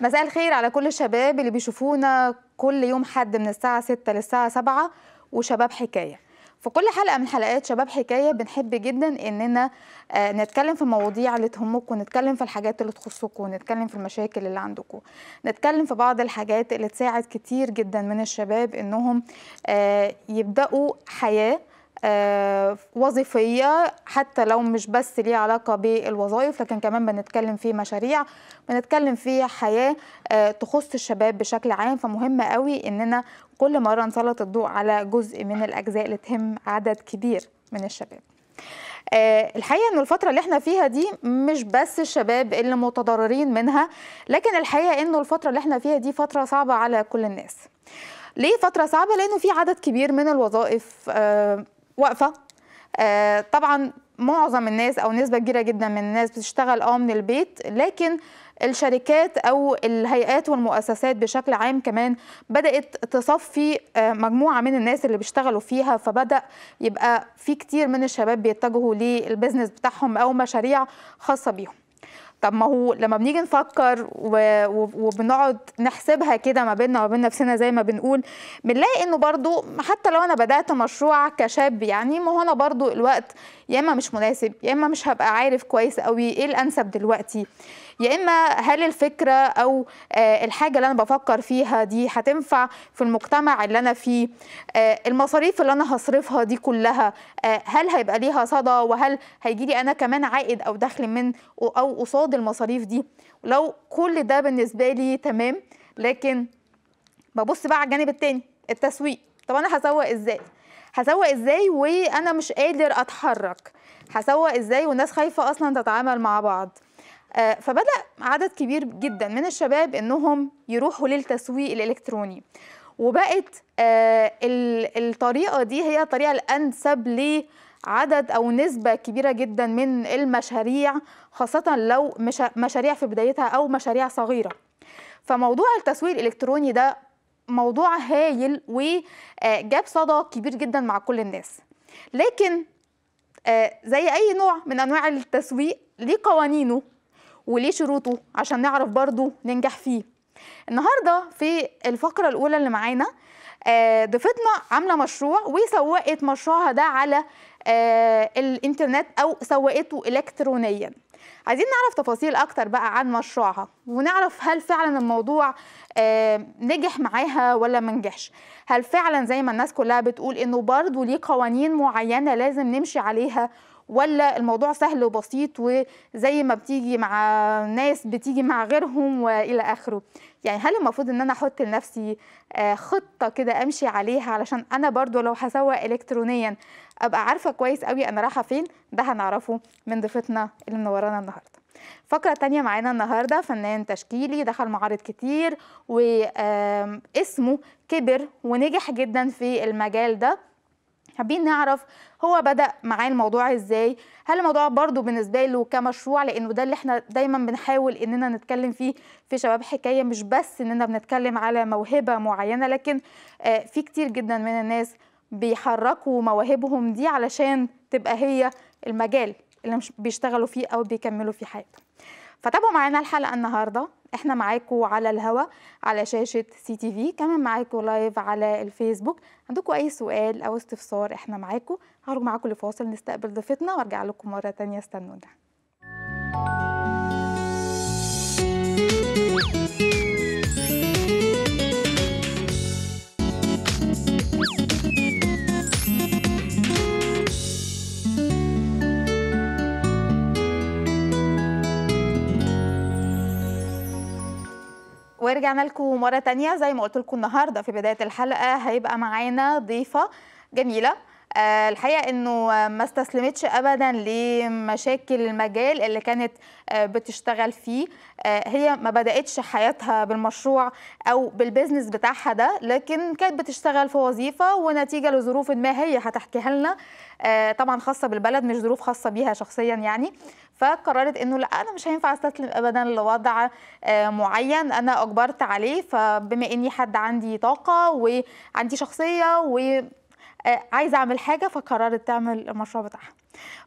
مساء الخير على كل الشباب اللي بيشوفونا كل يوم حد من الساعة 6 للساعة 7 وشباب حكاية في كل حلقة من حلقات شباب حكاية بنحب جدا إننا آه، نتكلم في المواضيع اللي تهمكم نتكلم في الحاجات اللي تخصكم نتكلم في المشاكل اللي عندكم نتكلم في بعض الحاجات اللي تساعد كتير جدا من الشباب إنهم آه، يبدأوا حياة آه، وظيفيه حتى لو مش بس ليه علاقه بالوظائف لكن كمان بنتكلم في مشاريع بنتكلم في حياه آه، تخص الشباب بشكل عام فمهمة قوي اننا كل مره نسلط الضوء على جزء من الاجزاء اللي تهم عدد كبير من الشباب آه، الحقيقه ان الفتره اللي احنا فيها دي مش بس الشباب اللي متضررين منها لكن الحقيقه انه الفتره اللي احنا فيها دي فتره صعبه على كل الناس ليه فتره صعبه لانه في عدد كبير من الوظائف واقفه آه، طبعا معظم الناس او نسبه كبيره جدا من الناس بتشتغل اه من البيت لكن الشركات او الهيئات والمؤسسات بشكل عام كمان بدات تصفي آه، مجموعه من الناس اللي بيشتغلوا فيها فبدا يبقى في كتير من الشباب بيتجهوا للبزنس بتاعهم او مشاريع خاصه بيهم طب ما هو لما بنيجي نفكر وبنقعد نحسبها كده ما بيننا وبين بين نفسنا زي ما بنقول بنلاقي انه برضو حتى لو انا بدات مشروع كشاب يعني ما هو انا برضو الوقت يا اما مش مناسب يا اما مش هبقى عارف كويس قوي ايه الانسب دلوقتي يا اما هل الفكره او آه، الحاجه اللي انا بفكر فيها دي هتنفع في المجتمع اللي انا فيه آه، المصاريف اللي انا هصرفها دي كلها آه، هل هيبقى ليها صدى وهل هيجي لي انا كمان عائد او دخل من او قصاد المصاريف دي لو كل ده بالنسبه لي تمام لكن ببص بقى على الجانب التاني التسويق طب انا هسوق ازاي هسوق ازاي وانا مش قادر اتحرك هسوق ازاي والناس خايفه اصلا تتعامل مع بعض آه، فبدأ عدد كبير جدا من الشباب انهم يروحوا للتسويق الالكتروني وبقت آه، الطريقة دي هي الطريقة الأنسب لعدد أو نسبة كبيرة جدا من المشاريع خاصة لو مشاريع في بدايتها أو مشاريع صغيرة فموضوع التسويق الإلكتروني ده موضوع هايل وجاب آه، صدى كبير جدا مع كل الناس لكن زي أي نوع من أنواع التسويق ليه قوانينه وليه شروطه عشان نعرف برضو ننجح فيه النهارده في الفقره الاولى اللي معانا آه، ضيفتنا عامله مشروع وسوقت مشروعها ده على آه، الانترنت او سوقته الكترونيا عايزين نعرف تفاصيل اكتر بقى عن مشروعها ونعرف هل فعلا الموضوع آه، نجح معاها ولا ما نجحش هل فعلا زي ما الناس كلها بتقول انه برضه ليه قوانين معينه لازم نمشي عليها ولا الموضوع سهل وبسيط وزي ما بتيجي مع ناس بتيجي مع غيرهم والى اخره يعني هل المفروض ان انا احط لنفسي آه، خطه كده امشي عليها علشان انا برضو لو هسوق الكترونيا ابقى عارفه كويس قوي انا رايحه فين ده هنعرفه من ضيفتنا اللي منورانا النهارده فقرة تانية معانا النهاردة فنان تشكيلي دخل معارض كتير واسمه كبر ونجح جدا في المجال ده حابين نعرف هو بدأ معاه الموضوع ازاي هل الموضوع برضو بالنسبة له كمشروع لأنه ده اللي احنا دايما بنحاول إننا نتكلم فيه في شباب حكاية مش بس إننا بنتكلم على موهبة معينة لكن آه، في كتير جدا من الناس بيحركوا مواهبهم دي علشان تبقى هي المجال اللي مش بيشتغلوا فيه أو بيكملوا فيه حياتهم فتابعوا معانا الحلقة النهاردة احنا معاكم على الهوا على شاشه سي تي في كمان معاكم لايف على الفيسبوك عندكم اي سؤال او استفسار احنا معاكم هرجع معاكم لفاصل نستقبل ضيفتنا وارجع لكم مره تانية استنونا ورجعنا لكم مرة تانية زي ما قلت لكم النهاردة في بداية الحلقة هيبقى معانا ضيفة جميلة آه، الحقيقه انه ما استسلمتش ابدا لمشاكل المجال اللي كانت آه، بتشتغل فيه آه، هي ما بداتش حياتها بالمشروع او بالبزنس بتاعها ده لكن كانت بتشتغل في وظيفه ونتيجه لظروف ما هي هتحكيها لنا طبعا خاصه بالبلد مش ظروف خاصه بيها شخصيا يعني فقررت انه لا انا مش هينفع استسلم ابدا لوضع معين انا اجبرت عليه فبما اني حد عندي طاقه وعندي شخصيه و آه، عايزه اعمل حاجه فقررت تعمل المشروع بتاعها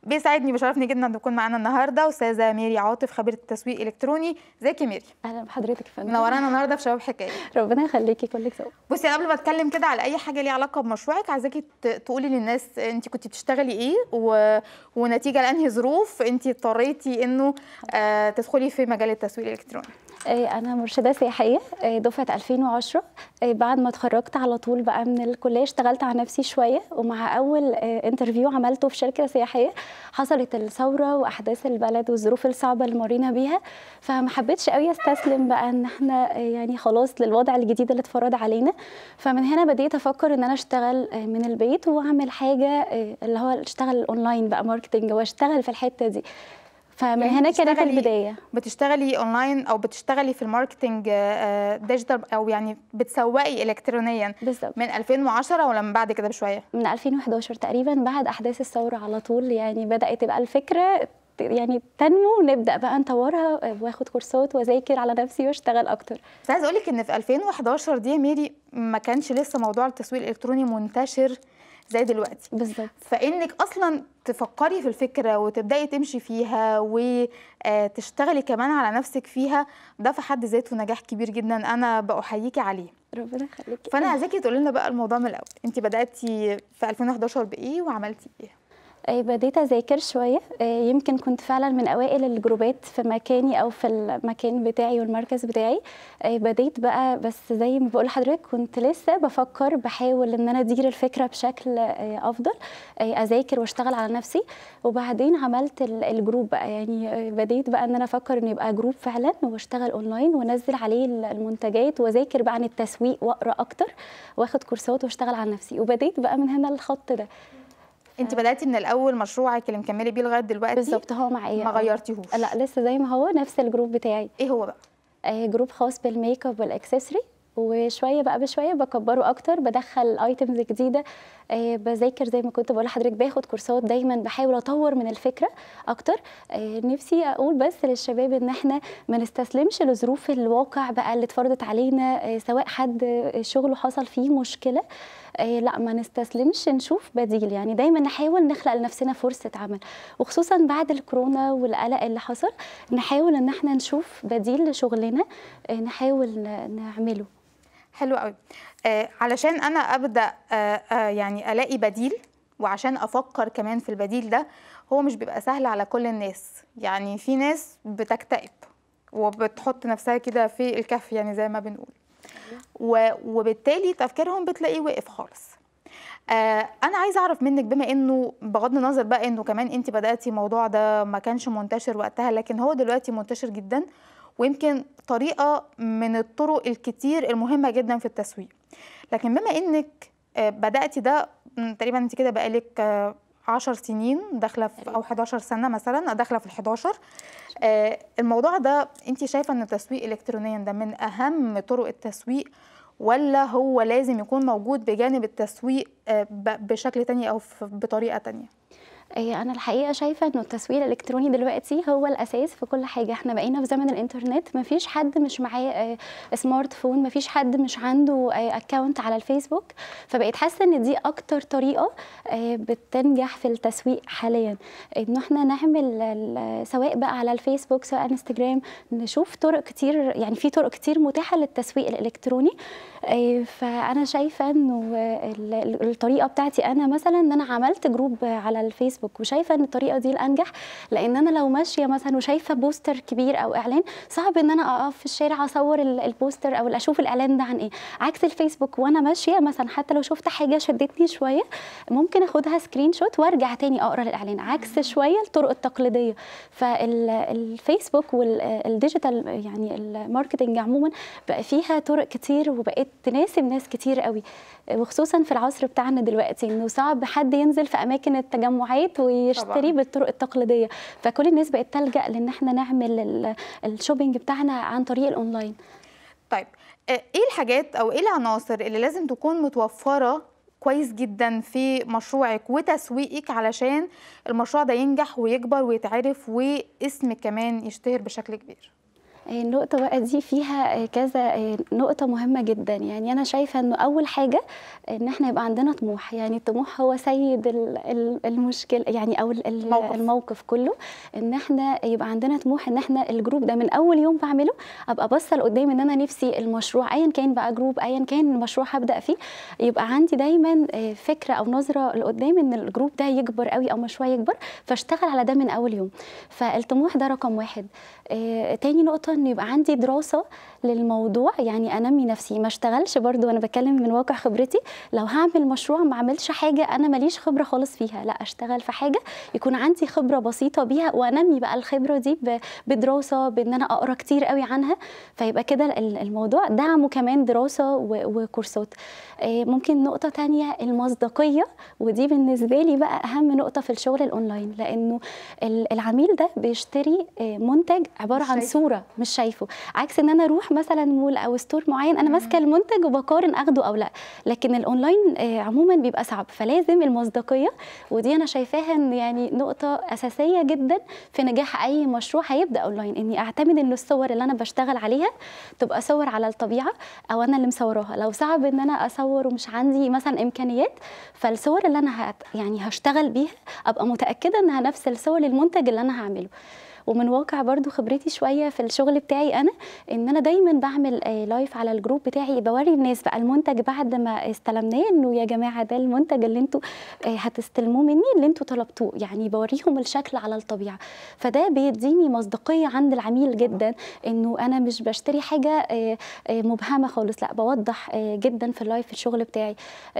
بيسعدني بيشرفني جدا ان تكون معانا النهارده استاذه ميري عاطف خبيره التسويق الالكتروني ازيك يا ميري اهلا بحضرتك يا فندم منورانا النهارده في شباب حكايه ربنا يخليكي كلك سوا بصي قبل ما اتكلم كده على اي حاجه ليها علاقه بمشروعك عايزاكي تقولي للناس انت كنت بتشتغلي ايه و... ونتيجه لانهي ظروف انت اضطريتي انه آه تدخلي في مجال التسويق الالكتروني إيه، انا مرشده سياحيه إيه، دفعه 2010 إيه، بعد ما اتخرجت على طول بقى من الكليه اشتغلت على نفسي شويه ومع اول انترفيو آه، عملته في شركه سياحيه صحيح حصلت الثوره واحداث البلد والظروف الصعبه اللي مرينا بيها فما حبيتش قوي استسلم بقى ان احنا يعني خلاص للوضع الجديد اللي اتفرض علينا فمن هنا بديت افكر ان انا اشتغل آه، من البيت واعمل حاجه آه، اللي هو اشتغل اونلاين بقى ماركتنج واشتغل في الحته دي فمن يعني هنا كانت البدايه بتشتغلي اونلاين او بتشتغلي في الماركتنج ديجيتال آه، آه، او يعني بتسوقي الكترونيا بالزبط. من 2010 ولا من بعد كده بشويه من 2011 تقريبا بعد احداث الثوره على طول يعني بدات تبقى الفكره يعني تنمو ونبدا بقى نطورها واخد كورسات واذاكر على نفسي واشتغل اكتر بس عايزه اقول لك ان في 2011 دي يا ميري ما كانش لسه موضوع التسويق الالكتروني منتشر زي دلوقتي بالظبط فانك اصلا تفكري في الفكره وتبداي تمشي فيها وتشتغلي آه، كمان على نفسك فيها ده في حد ذاته نجاح كبير جدا انا باحييكي عليه ربنا يخليكي فانا عايزاكي تقولي لنا بقى الموضوع من الاول انت بداتي في 2011 بايه وعملتي ايه بديت اذاكر شويه آه، يمكن كنت فعلا من اوائل الجروبات في مكاني او في المكان بتاعي والمركز بتاعي آه، بديت بقى بس زي ما بقول لحضرتك كنت لسه بفكر بحاول ان انا ادير الفكره بشكل آه، افضل اذاكر واشتغل على نفسي وبعدين عملت الجروب بقى يعني بديت بقى ان انا افكر انه يبقى جروب فعلا واشتغل اونلاين وانزل عليه المنتجات واذاكر بقى عن التسويق واقرا اكتر واخد كورسات واشتغل على نفسي وبديت بقى من هنا الخط ده انت آه. بداتي من الاول مشروعك اللي مكملي بيه لغايه دلوقتي بالظبط هو معايا ما غيرتيهوش لا لسه زي ما هو نفس الجروب بتاعي ايه هو بقى آه جروب خاص بالميك اب والاكسسوري وشويه بقى بشويه بكبره اكتر بدخل ايتمز جديده آه، بذاكر زي ما كنت بقول لحضرتك باخد كورسات دايما بحاول اطور من الفكره اكتر آه، نفسي اقول بس للشباب ان احنا ما نستسلمش لظروف الواقع بقى اللي اتفرضت علينا آه، سواء حد شغله حصل فيه مشكله لا ما نستسلمش نشوف بديل يعني دايما نحاول نخلق لنفسنا فرصه عمل وخصوصا بعد الكورونا والقلق اللي حصل نحاول ان احنا نشوف بديل لشغلنا نحاول نعمله حلو قوي آه علشان انا ابدا آه آه يعني الاقي بديل وعشان افكر كمان في البديل ده هو مش بيبقى سهل على كل الناس يعني في ناس بتكتئب وبتحط نفسها كده في الكهف يعني زي ما بنقول وبالتالي تفكيرهم بتلاقيه واقف خالص آه، انا عايزه اعرف منك بما انه بغض النظر بقى انه كمان انت بداتي الموضوع ده ما كانش منتشر وقتها لكن هو دلوقتي منتشر جدا ويمكن طريقه من الطرق الكتير المهمه جدا في التسويق لكن بما انك آه، بداتي ده تقريبا انت كده بقالك آه، عشر سنين داخله في او 11 سنه مثلا آه، داخله في ال 11 الموضوع ده انت شايفه ان التسويق الكترونيا ده من اهم طرق التسويق ولا هو لازم يكون موجود بجانب التسويق بشكل تاني او بطريقه تانيه إيه، انا الحقيقه شايفه انه التسويق الالكتروني دلوقتي هو الاساس في كل حاجه احنا بقينا في زمن الانترنت مفيش حد مش معاه آه، سمارت فون مفيش حد مش عنده آه، اكونت على الفيسبوك فبقيت حاسه ان دي اكتر طريقه آه، بتنجح في التسويق حاليا ان احنا نعمل سواء بقى على الفيسبوك سواء انستجرام نشوف طرق كتير يعني في طرق كتير متاحه للتسويق الالكتروني إيه، فانا شايفه انه الطريقه بتاعتي انا مثلا ان انا عملت جروب على الفيسبوك وشايفه ان الطريقه دي الانجح لان انا لو ماشيه مثلا وشايفه بوستر كبير او اعلان صعب ان انا اقف في الشارع اصور البوستر او اشوف الاعلان ده عن ايه عكس الفيسبوك وانا ماشيه مثلا حتى لو شفت حاجه شدتني شويه ممكن اخدها سكرين شوت وارجع تاني اقرا الاعلان عكس شويه الطرق التقليديه فالفيسبوك والديجيتال يعني الماركتنج عموما بقى فيها طرق كتير وبقيت تناسب ناس كتير قوي وخصوصا في العصر بتاعنا دلوقتي انه صعب حد ينزل في اماكن التجمعات ويشتري بالطرق التقليديه فكل الناس بقت تلجا لان احنا نعمل الشوبينج بتاعنا عن طريق الاونلاين طيب آه، ايه الحاجات او ايه العناصر اللي لازم تكون متوفره كويس جدا في مشروعك وتسويقك علشان المشروع ده ينجح ويكبر ويتعرف واسمك كمان يشتهر بشكل كبير آه، النقطة بقى دي فيها آه، كذا آه، نقطة مهمة جدا يعني أنا شايفة إنه أول حاجة إن إحنا يبقى عندنا طموح يعني الطموح هو سيد المشكلة يعني أو الموقف, الموقف كله إن إحنا يبقى عندنا طموح إن إحنا الجروب ده من أول يوم بعمله أبقى باصة لقدام إن أنا نفسي المشروع أيا كان بقى جروب أيا كان المشروع هبدأ فيه يبقى عندي دايما فكرة أو نظرة لقدام إن الجروب ده يكبر قوي أو مشروع يكبر فاشتغل على ده من أول يوم فالطموح ده رقم واحد تاني نقطة ان يبقى عندي دراسه للموضوع يعني انمي نفسي ما اشتغلش برضو وانا بتكلم من واقع خبرتي لو هعمل مشروع ما اعملش حاجه انا ماليش خبره خالص فيها لا اشتغل في حاجه يكون عندي خبره بسيطه بيها وانمي بقى الخبره دي بدراسه بان انا اقرا كتير قوي عنها فيبقى كده الموضوع دعمه كمان دراسه وكورسات آه، ممكن نقطه تانية المصداقيه ودي بالنسبه لي بقى اهم نقطه في الشغل الاونلاين لانه العميل ده بيشتري آه، منتج عباره عن صوره مش شايفه عكس ان انا اروح مثلا مول او ستور معين انا ماسكه المنتج وبقارن اخده او لا لكن الاونلاين آه، عموما بيبقى صعب فلازم المصداقيه ودي انا شايفاها ان يعني نقطه اساسيه جدا في نجاح اي مشروع هيبدا اونلاين اني اعتمد ان الصور اللي انا بشتغل عليها تبقى صور على الطبيعه او انا اللي مصوراها لو صعب ان انا اصور ومش عندي مثلا امكانيات فالصور اللي انا هت يعني هشتغل بيها ابقى متاكده انها نفس الصور للمنتج اللي انا هعمله ومن واقع برضو خبرتي شويه في الشغل بتاعي انا ان انا دايما بعمل لايف آه، على الجروب بتاعي بوري الناس بقى المنتج بعد ما استلمناه انه يا جماعه ده المنتج اللي انتوا آه، هتستلموه مني اللي انتوا طلبتوه يعني بوريهم الشكل على الطبيعه فده بيديني مصداقيه عند العميل جدا انه انا مش بشتري حاجه آه، مبهمه خالص لا بوضح جدا في اللايف في الشغل بتاعي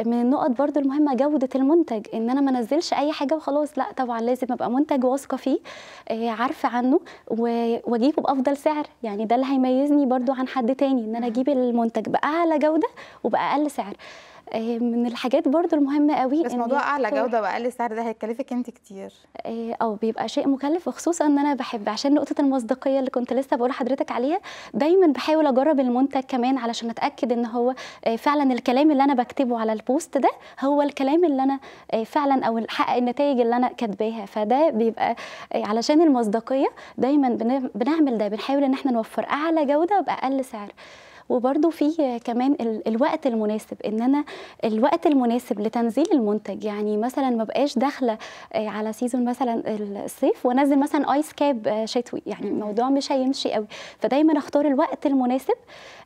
من النقط برضو المهمه جوده المنتج ان انا ما انزلش اي حاجه وخلاص لا طبعا لازم ابقى منتج واثقه فيه عارفه عنه واجيبه بافضل سعر يعني ده اللي هيميزني برده عن حد تاني ان انا اجيب المنتج باعلى جوده وباقل سعر آه، من الحاجات برضو المهمة قوي بس موضوع أعلى جودة وأقل سعر ده هيكلفك أنت كتير آه، أو بيبقى شيء مكلف وخصوصا إن أنا بحب عشان نقطة المصداقية اللي كنت لسه بقول لحضرتك عليها دايما بحاول أجرب المنتج كمان علشان أتأكد إن هو آه، فعلا الكلام اللي أنا بكتبه على البوست ده هو الكلام اللي أنا فعلا أو حقق النتائج اللي أنا كاتباها فده بيبقى علشان المصداقية دايما بنعمل ده بنحاول إن احنا نوفر أعلى جودة بأقل سعر وبرده في كمان الوقت المناسب ان انا الوقت المناسب لتنزيل المنتج يعني مثلا ما بقاش داخله آه، على سيزون مثلا الصيف وانزل مثلا ايس آه، كاب شتوي يعني الموضوع مش هيمشي قوي فدايما اختار الوقت المناسب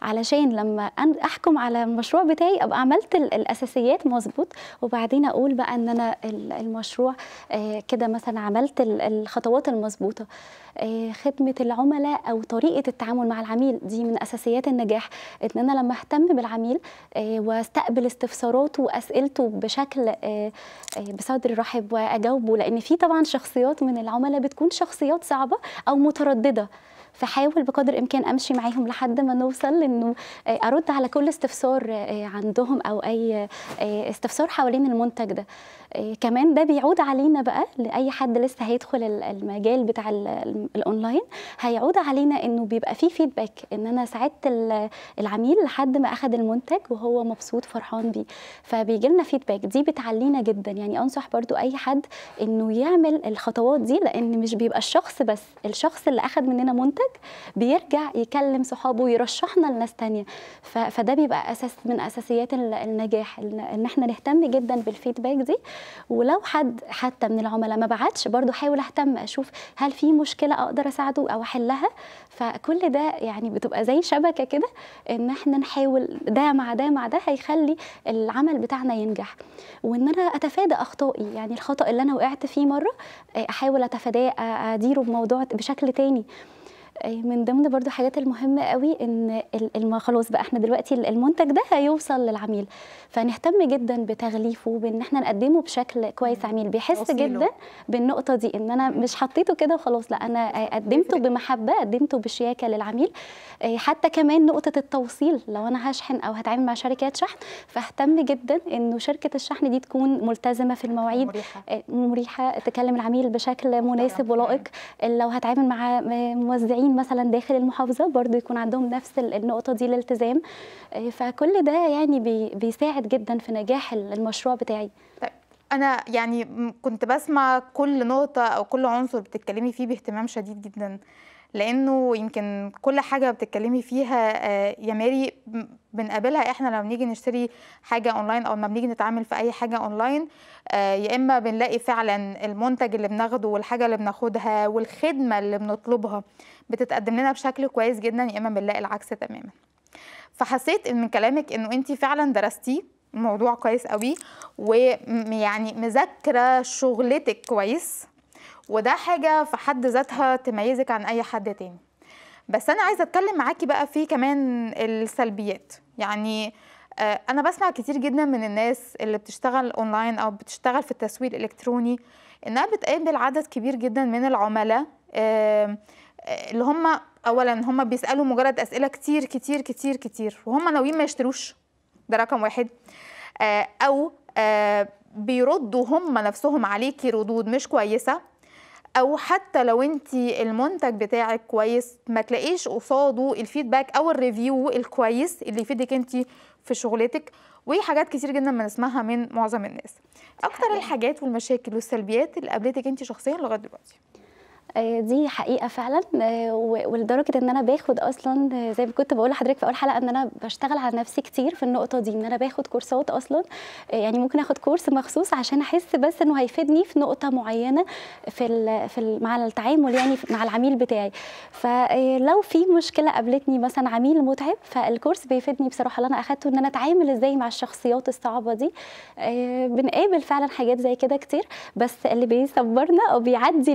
علشان لما احكم على المشروع بتاعي ابقى عملت الاساسيات مظبوط وبعدين اقول بقى ان انا المشروع آه، كده مثلا عملت الخطوات المظبوطه خدمه العملاء او طريقه التعامل مع العميل دي من اساسيات النجاح ان انا لما اهتم بالعميل آه، واستقبل استفساراته واسئلته بشكل آه، آه، بصدر رحب واجاوبه لان في طبعا شخصيات من العملاء بتكون شخصيات صعبه او متردده فحاول بقدر الامكان امشي معاهم لحد ما نوصل انه آه، ارد على كل استفسار آه، عندهم او اي آه، استفسار حوالين المنتج ده كمان ده بيعود علينا بقى لاي حد لسه هيدخل المجال بتاع الاونلاين هيعود علينا انه بيبقى فيه فيدباك ان انا ساعدت العميل لحد ما اخد المنتج وهو مبسوط فرحان بيه فبيجي لنا فيدباك دي بتعلينا جدا يعني انصح برضو اي حد انه يعمل الخطوات دي لان مش بيبقى الشخص بس الشخص اللي اخد مننا منتج خارج بيرجع يكلم صحابه ويرشحنا لناس تانية فده بيبقى اساس من اساسيات النجاح ان احنا نهتم جدا بالفيدباك دي ولو حد حتى من العملاء ما بعتش برضو حاول اهتم اشوف هل في مشكله اقدر اساعده او احلها فكل ده يعني بتبقى زي شبكه كده ان احنا نحاول ده مع ده مع ده هيخلي العمل بتاعنا ينجح وان انا اتفادى اخطائي يعني الخطا اللي انا وقعت فيه مره احاول اتفاداه اديره بموضوع بشكل تاني إيه، من ضمن برضو الحاجات المهمه قوي ان خلاص بقى احنا دلوقتي المنتج ده هيوصل للعميل فنهتم جدا بتغليفه بان احنا نقدمه بشكل كويس عميل بيحس جدا بالنقطه دي ان انا مش حطيته كده وخلاص لا انا قدمته بمحبه قدمته بشياكه للعميل إيه، حتى كمان نقطه التوصيل لو انا هشحن او هتعامل مع شركات شحن فاهتم جدا انه شركه الشحن دي تكون ملتزمه في المواعيد مريحه, إيه، مريحة تكلم العميل بشكل مناسب ولائق لو هتعامل مع موزعين التانيين مثلا داخل المحافظه برضو يكون عندهم نفس النقطه دي الالتزام آه، فكل ده يعني بيساعد جدا في نجاح المشروع بتاعي طيب. انا يعني كنت بسمع كل نقطه او كل عنصر بتتكلمي فيه باهتمام شديد جدا لانه يمكن كل حاجه بتتكلمي فيها آه، يا ماري بنقابلها احنا لما بنيجي نشتري حاجه اونلاين او لما بنيجي نتعامل في اي حاجه اونلاين آه، يا اما بنلاقي فعلا المنتج اللي بناخده والحاجه اللي بناخدها والخدمه اللي بنطلبها بتتقدم لنا بشكل كويس جدا يا اما بنلاقي العكس تماما فحسيت من كلامك انه انت فعلا درستيه الموضوع كويس قوي ويعني مذاكره شغلتك كويس وده حاجه في حد ذاتها تميزك عن اي حد تاني بس انا عايزه اتكلم معاكي بقى في كمان السلبيات يعني آه، انا بسمع كتير جدا من الناس اللي بتشتغل اونلاين او بتشتغل في التسويق الالكتروني انها بتقابل عدد كبير جدا من العملاء آه، اللي هم اولا هم بيسالوا مجرد اسئله كتير كتير كتير كتير وهم ناويين ما يشتروش ده رقم واحد آه، او بيردوا هم نفسهم عليكي ردود مش كويسه او حتى لو انت المنتج بتاعك كويس ما تلاقيش قصاده الفيدباك او الريفيو الكويس اللي يفيدك انت في شغلتك وحاجات كتير جدا بنسمعها من معظم الناس اكتر الحاجات والمشاكل والسلبيات اللي قابلتك انت شخصيا لغايه دلوقتي آه، دي حقيقه فعلا آه، ولدرجه ان انا باخد اصلا آه، زي ما كنت بقول لحضرتك في اول حلقه ان انا بشتغل على نفسي كتير في النقطه دي ان انا باخد كورسات اصلا يعني ممكن اخد كورس مخصوص عشان احس بس انه هيفيدني في نقطه معينه في في مع التعامل يعني مع العميل بتاعي فلو في مشكله قابلتني مثلا عميل متعب فالكورس بيفيدني بصراحه اللي انا اخدته ان انا اتعامل ازاي مع الشخصيات الصعبه دي بنقابل فعلا حاجات زي كده كتير بس اللي بيصبرنا او بيعدي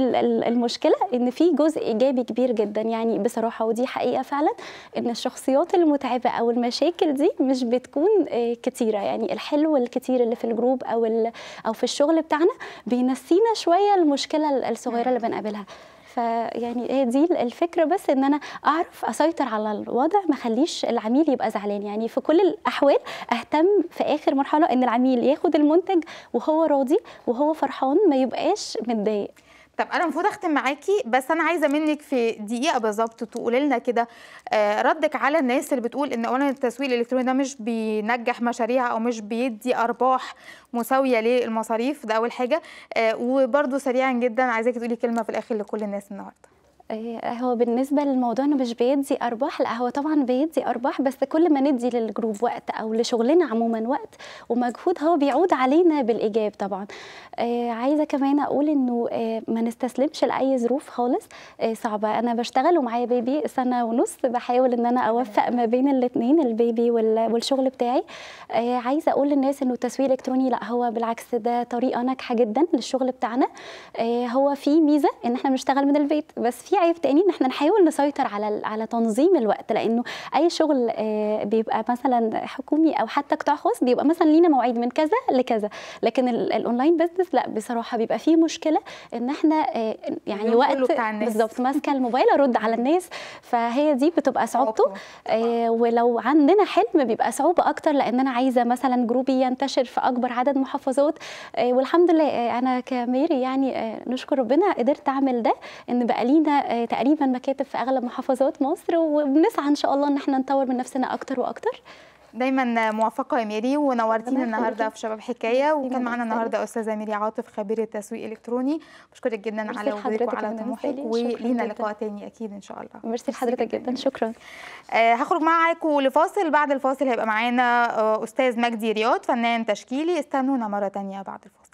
المشكله المشكله ان في جزء ايجابي كبير جدا يعني بصراحه ودي حقيقه فعلا ان الشخصيات المتعبه او المشاكل دي مش بتكون آه، كتيره يعني الحلو الكتير اللي في الجروب او او في الشغل بتاعنا بينسينا شويه المشكله الصغيره اللي بنقابلها فيعني هي دي الفكره بس ان انا اعرف اسيطر على الوضع ما اخليش العميل يبقى زعلان يعني في كل الاحوال اهتم في اخر مرحله ان العميل ياخد المنتج وهو راضي وهو فرحان ما يبقاش متضايق طب انا المفروض اختم معاكي بس انا عايزه منك في دقيقه بالظبط تقولي لنا كده آه، ردك على الناس اللي بتقول ان اولا التسويق الالكتروني ده مش بينجح مشاريع او مش بيدي ارباح مساويه للمصاريف ده اول حاجه آه، وبرده سريعا جدا عايزاكي تقولي كلمه في الاخر لكل الناس النهارده آه، هو بالنسبه للموضوع انه مش بيدي ارباح لا هو طبعا بيدي ارباح بس كل ما ندي للجروب وقت او لشغلنا عموما وقت ومجهود هو بيعود علينا بالايجاب طبعا آه، عايزه كمان اقول انه آه، ما نستسلمش لاي ظروف خالص صعبه انا بشتغل ومعايا بيبي سنه ونص بحاول ان انا اوفق ما بين الاثنين البيبي والشغل بتاعي عايزه اقول للناس انه التسويق الالكتروني لا هو بالعكس ده طريقه ناجحه جدا للشغل بتاعنا هو في ميزه ان احنا بنشتغل من البيت بس في عيب تاني ان احنا نحاول نسيطر على على تنظيم الوقت لانه اي شغل آه، بيبقى مثلا حكومي او حتى قطاع خاص بيبقى مثلا لينا مواعيد من كذا لكذا لكن الاونلاين بزنس لا بصراحه بيبقى فيه مشكله ان احنا آه، يعني وقت بالظبط ماسكه الموبايل ارد على الناس فهي دي بتبقى صعوبته آه، ولو عندنا حلم بيبقى صعوبه اكتر لان انا عايزه مثلا جروبي ينتشر في اكبر عدد محافظات والحمد لله انا كميري يعني نشكر ربنا قدرت اعمل ده ان بقى لينا آه، تقريبا مكاتب في اغلب محافظات مصر وبنسعى ان شاء الله ان احنا نطور من نفسنا اكتر واكتر دايما موفقه يا ميري ونورتينا النهارده في شباب حكايه وكان معانا النهارده استاذه ميري عاطف خبيره تسويق الكتروني بشكرك جدا على وجودك وعلى طموحك ولينا لقاء تاني اكيد ان شاء الله ميرسي لحضرتك جدا, شكرا آه هخرج معاكم لفاصل بعد الفاصل هيبقى معانا آه، استاذ مجدي رياض فنان تشكيلي استنونا مره تانية بعد الفاصل